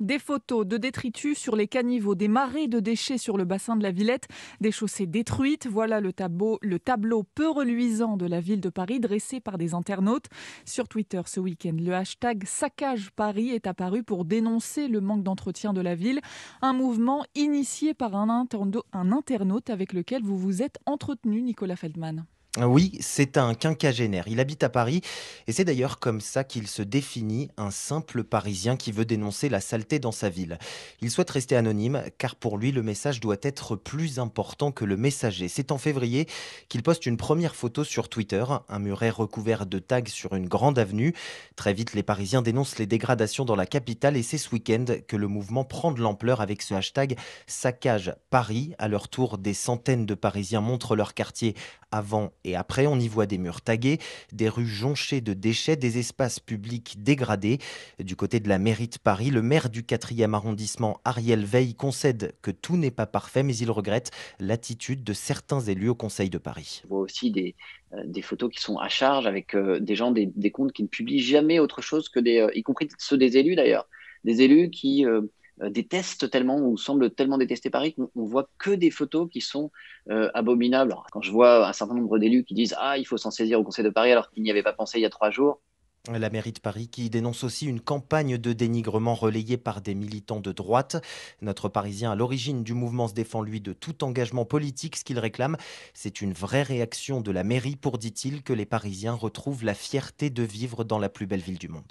Des photos de détritus sur les caniveaux, des marées de déchets sur le bassin de la Villette, des chaussées détruites. Voilà le tableau, le tableau peu reluisant de la ville de Paris dressé par des internautes. Sur Twitter ce week-end, le hashtag Saccage Paris est apparu pour dénoncer le manque d'entretien de la ville. Un mouvement initié par un, internaute avec lequel vous vous êtes entretenu, Nicolas Feldman. Oui, c'est un quinquagénaire. Il habite à Paris et c'est d'ailleurs comme ça qu'il se définit, un simple Parisien qui veut dénoncer la saleté dans sa ville. Il souhaite rester anonyme car pour lui le message doit être plus important que le messager. C'est en février qu'il poste une première photo sur Twitter, un muret recouvert de tags sur une grande avenue. Très vite, les Parisiens dénoncent les dégradations dans la capitale et c'est ce week-end que le mouvement prend de l'ampleur avec ce hashtag Saccage Paris. À leur tour, des centaines de Parisiens montrent leur quartier avant et et après, on y voit des murs tagués, des rues jonchées de déchets, des espaces publics dégradés. Du côté de la mairie de Paris, le maire du 4e arrondissement, Ariel Veil, concède que tout n'est pas parfait, mais il regrette l'attitude de certains élus au Conseil de Paris. On voit aussi des, euh, photos qui sont à charge avec euh, des gens, des, comptes qui ne publient jamais autre chose que des, euh, y compris ceux des élus d'ailleurs, des élus qui euh, des tellement, ou semble tellement détester Paris qu'on voit que des photos qui sont euh, abominables. quand je vois un certain nombre d'élus qui disent Ah, il faut s'en saisir au Conseil de Paris alors qu'il n'y avait pas pensé il y a trois jours. La mairie de Paris qui dénonce aussi une campagne de dénigrement relayée par des militants de droite. Notre Parisien à l'origine du mouvement se défend lui de tout engagement politique. Ce qu'il réclame, c'est une vraie réaction de la mairie pour, dit-il, que les Parisiens retrouvent la fierté de vivre dans la plus belle ville du monde.